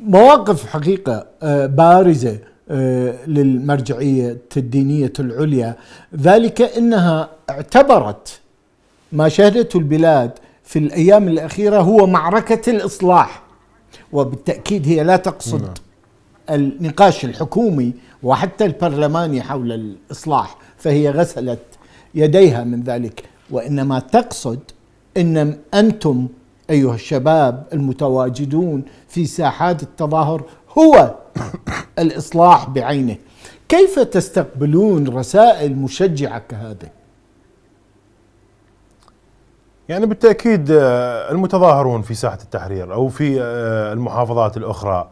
مواقف حقيقة آه، بارزة آه، للمرجعية الدينية العليا ذلك أنها اعتبرت ما شهدته البلاد في الأيام الأخيرة هو معركة الإصلاح وبالتأكيد هي لا تقصد نعم. النقاش الحكومي وحتى البرلماني حول الإصلاح فهي غسلت يديها من ذلك وإنما تقصد أن أنتم أيها الشباب المتواجدون في ساحات التظاهر هو الإصلاح بعينه كيف تستقبلون رسائل مشجعة كهذه؟ يعني بالتأكيد آه، المتظاهرون في ساحة التحرير أو في آه، المحافظات الأخرى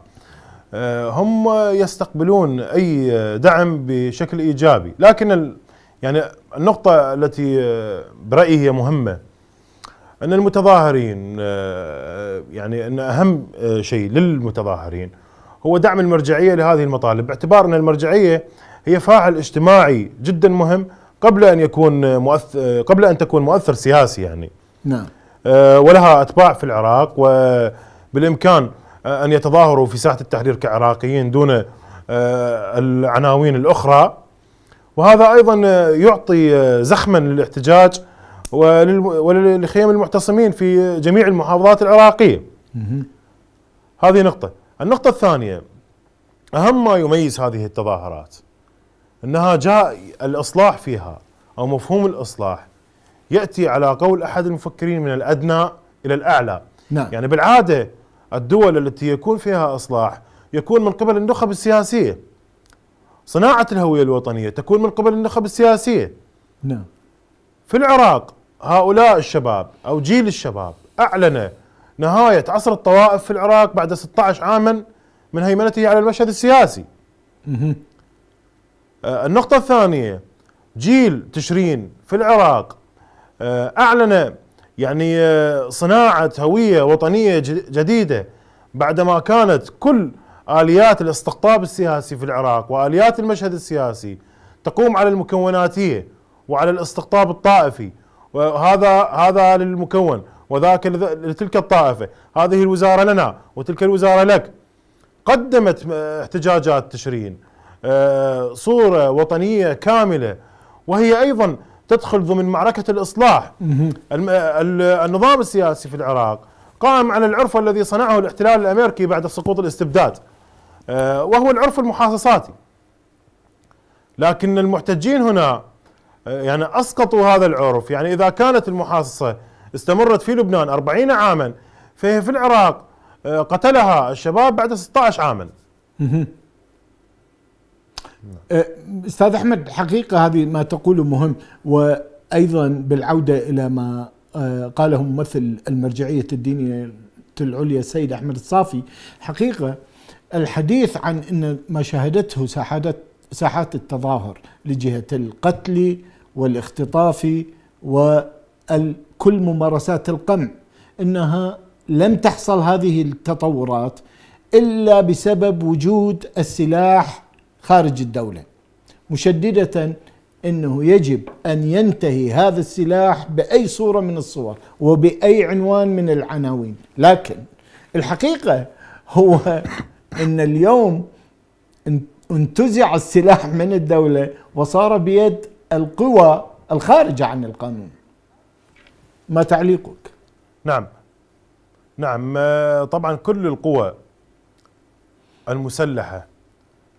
آه، هم يستقبلون أي دعم بشكل إيجابي لكن يعني النقطة التي برأيي هي مهمة ان المتظاهرين آه، يعني ان اهم آه، شيء للمتظاهرين هو دعم المرجعيه لهذه المطالب باعتبار ان المرجعيه هي فاعل اجتماعي جدا مهم قبل ان يكون آه، مؤثر قبل ان تكون مؤثر سياسي يعني نعم ولها اتباع في العراق وبالامكان ان يتظاهروا في ساحه التحرير كعراقيين دون العناوين الاخرى وهذا ايضا يعطي زخما للاحتجاج ولخيام المعتصمين في جميع المحافظات العراقية هذه نقطة النقطة الثانية أهم ما يميز هذه التظاهرات أنها جاء الإصلاح فيها أو مفهوم الإصلاح يأتي على قول أحد المفكرين من الأدنى إلى الأعلى نعم. يعني بالعادة الدول التي يكون فيها إصلاح يكون من قبل النخب السياسية صناعة الهوية الوطنية تكون من قبل النخب السياسية نعم في العراق هؤلاء الشباب أو جيل الشباب أعلن نهاية عصر الطوائف في العراق بعد 16 عاما من هيمنته على المشهد السياسي آه، النقطة الثانية جيل تشرين في العراق آه، أعلن يعني آه، صناعة هوية وطنية جديدة بعدما كانت كل آليات الاستقطاب السياسي في العراق وآليات المشهد السياسي تقوم على المكوناتية وعلى الاستقطاب الطائفي وهذا هذا للمكون وذاك لتلك الطائفة هذه الوزارة لنا وتلك الوزارة لك قدمت آه، احتجاجات تشرين آه، صورة وطنية كاملة وهي أيضا تدخل ضمن معركة الإصلاح النظام السياسي في العراق قائم على العرف الذي صنعه الاحتلال الأمريكي بعد سقوط الاستبداد آه، وهو العرف المحاصصاتي لكن المحتجين هنا يعني أسقطوا هذا العرف يعني إذا كانت المحاصصة استمرت في لبنان 40 عاما فهي في العراق آه، قتلها الشباب بعد 16 عاما آه، استاذ احمد حقيقه هذه ما تقوله مهم وايضا بالعوده الى ما آه، قاله ممثل المرجعيه الدينيه العليا السيد احمد الصافي حقيقه الحديث عن ان ما شاهدته ساحات ساحات التظاهر لجهه القتل والاختطاف وكل ممارسات القمع انها لم تحصل هذه التطورات الا بسبب وجود السلاح خارج الدوله مشدده انه يجب ان ينتهي هذا السلاح باي صوره من الصور وباي عنوان من العناوين لكن الحقيقه هو ان اليوم انتزع السلاح من الدوله وصار بيد القوى الخارجة عن القانون ما تعليقك نعم نعم طبعا كل القوى المسلحة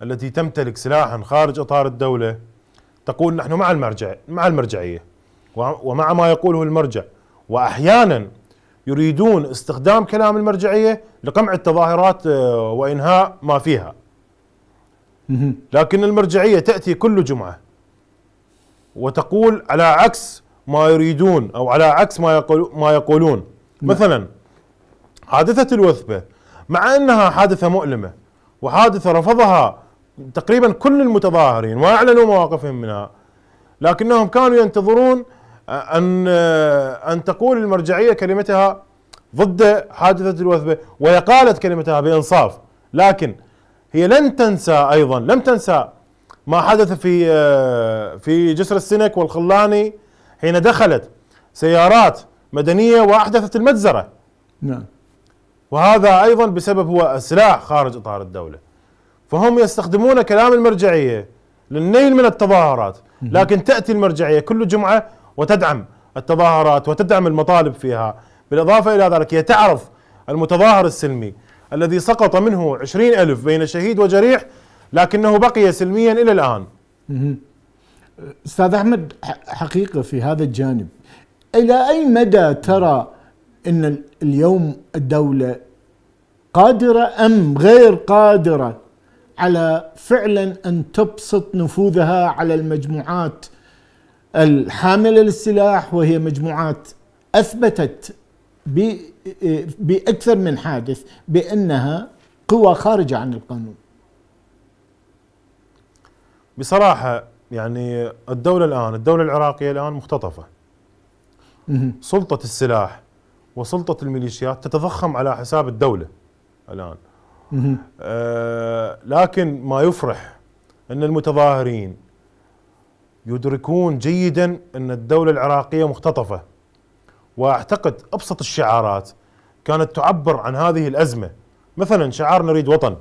التي تمتلك سلاحا خارج إطار الدولة تقول نحن مع المرجع مع المرجعية ومع ما يقوله المرجع وأحيانا يريدون استخدام كلام المرجعية لقمع التظاهرات آه، وإنهاء ما فيها لكن المرجعية تأتي كل جمعة وتقول على عكس ما يريدون او على عكس ما ما يقولون نعم. مثلا حادثه الوثبه مع انها حادثه مؤلمه وحادثه رفضها تقريبا كل المتظاهرين واعلنوا مواقفهم منها لكنهم كانوا ينتظرون آه، ان آه، ان تقول المرجعيه كلمتها ضد حادثه الوثبه وهي قالت كلمتها بانصاف لكن هي لن تنسى ايضا لم تنسى ما حدث في آه، في جسر السنك والخلاني حين دخلت سيارات مدنيه واحدثت المجزره نعم وهذا ايضا بسبب هو السلاح خارج اطار الدوله فهم يستخدمون كلام المرجعيه للنيل من التظاهرات لكن تاتي المرجعيه كل جمعه وتدعم التظاهرات وتدعم المطالب فيها بالاضافه الى ذلك هي تعرف المتظاهر السلمي الذي سقط منه عشرين ألف بين شهيد وجريح لكنه بقي سلميا الى الان استاذ احمد حقيقه في هذا الجانب الى اي مدى ترى ان اليوم الدوله قادره ام غير قادره على فعلا ان تبسط نفوذها على المجموعات الحامله للسلاح وهي مجموعات اثبتت باكثر من حادث بانها قوى خارجه عن القانون بصراحه يعني الدوله الان الدوله العراقيه الان مختطفه سلطه السلاح وسلطه الميليشيات تتضخم على حساب الدوله الان آه لكن ما يفرح ان المتظاهرين يدركون جيدا ان الدوله العراقيه مختطفه واعتقد ابسط الشعارات كانت تعبر عن هذه الازمه مثلا شعار نريد وطن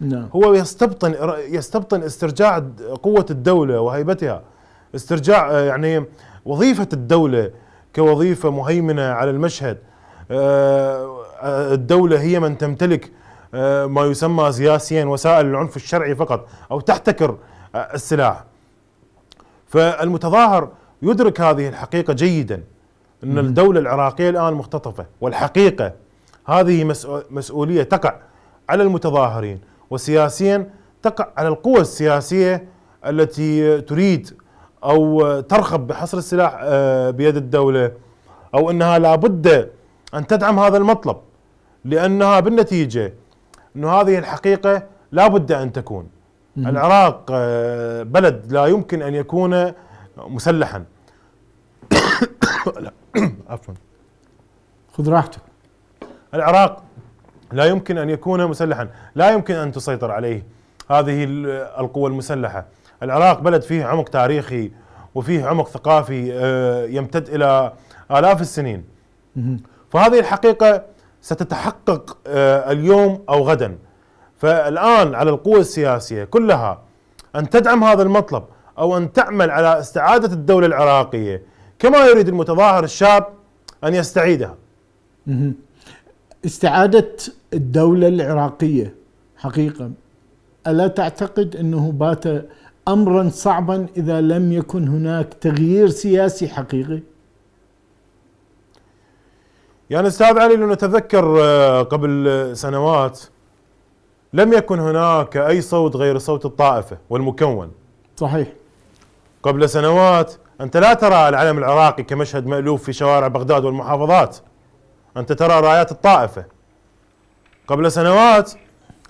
نعم. هو يستبطن يستبطن استرجاع قوة الدولة وهيبتها استرجاع آه، يعني وظيفة الدولة كوظيفة مهيمنة على المشهد آه، آه، الدولة هي من تمتلك ما يسمى سياسيا وسائل العنف الشرعي فقط أو تحتكر السلاح فالمتظاهر يدرك هذه الحقيقة جيدا أن الدولة العراقية الآن مختطفة والحقيقة هذه مسؤولية تقع على المتظاهرين وسياسيا تقع على القوى السياسية التي تريد أو ترغب بحصر السلاح آه، بيد الدولة أو أنها لابد أن تدعم هذا المطلب لأنها بالنتيجة أن هذه الحقيقة لابد أن تكون العراق آه، بلد لا يمكن أن يكون مسلحا لا عفوا خذ راحتك العراق لا يمكن ان يكون مسلحا، لا يمكن ان تسيطر عليه هذه القوى المسلحه. العراق بلد فيه عمق تاريخي وفيه عمق ثقافي آه، يمتد الى الاف السنين. فهذه الحقيقه ستتحقق آه، اليوم او غدا. فالان على القوى السياسيه كلها ان تدعم هذا المطلب او ان تعمل على استعاده الدوله العراقيه كما يريد المتظاهر الشاب ان يستعيدها. استعادة الدولة العراقية حقيقة ألا تعتقد أنه بات أمرا صعبا إذا لم يكن هناك تغيير سياسي حقيقي يعني أستاذ علي لو نتذكر آه، قبل سنوات لم يكن هناك أي صوت غير صوت الطائفة والمكون صحيح قبل سنوات أنت لا ترى العلم العراقي كمشهد مألوف في شوارع بغداد والمحافظات أنت ترى رايات الطائفة قبل سنوات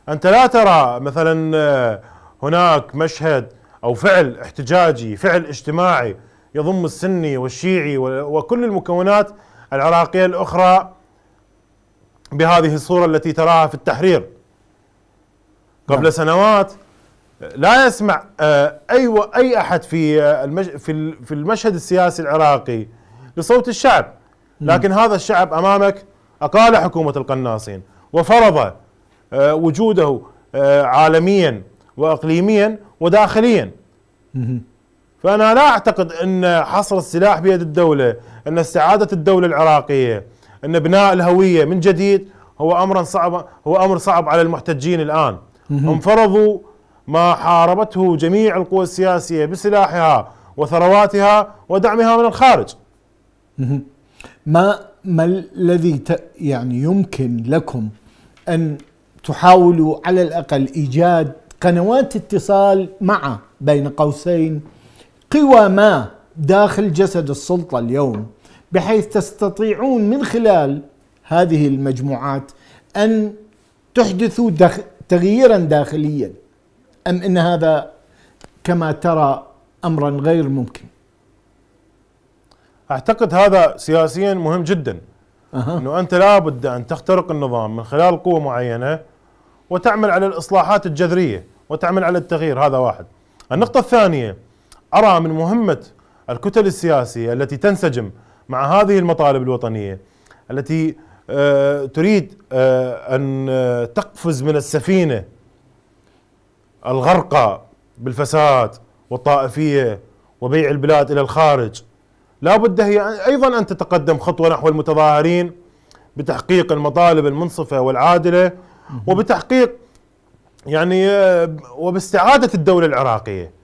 أنت لا ترى مثلا آه، هناك مشهد أو فعل احتجاجي فعل اجتماعي يضم السني والشيعي وكل المكونات العراقية الأخرى بهذه الصورة التي تراها في التحرير قبل نعم. سنوات لا يسمع آه، أي أي أحد في آه، في المشهد السياسي العراقي لصوت الشعب لكن هذا الشعب امامك اقال حكومه القناصين وفرض آه، وجوده آه، عالميا واقليميا وداخليا فانا لا اعتقد ان حصر السلاح بيد الدوله ان استعاده الدوله العراقيه ان بناء الهويه من جديد هو امرا صعب هو امر صعب على المحتجين الان هم فرضوا ما حاربته جميع القوى السياسيه بسلاحها وثرواتها ودعمها من الخارج ما ما الذي يعني يمكن لكم ان تحاولوا على الاقل ايجاد قنوات اتصال مع بين قوسين قوى ما داخل جسد السلطه اليوم بحيث تستطيعون من خلال هذه المجموعات ان تحدثوا دخ تغييرا داخليا ام ان هذا كما ترى امرا غير ممكن اعتقد هذا سياسيا مهم جدا أه. انه انت لابد ان تخترق النظام من خلال قوه معينه وتعمل على الاصلاحات الجذريه وتعمل على التغيير هذا واحد. النقطه الثانيه ارى من مهمه الكتل السياسيه التي تنسجم مع هذه المطالب الوطنيه التي آه، تريد آه، ان آه، تقفز من السفينه الغرقى بالفساد والطائفيه وبيع البلاد الى الخارج لا بد هي أيضا أن تتقدم خطوة نحو المتظاهرين بتحقيق المطالب المنصفة والعادلة وبتحقيق يعني آه، وباستعادة الدولة العراقية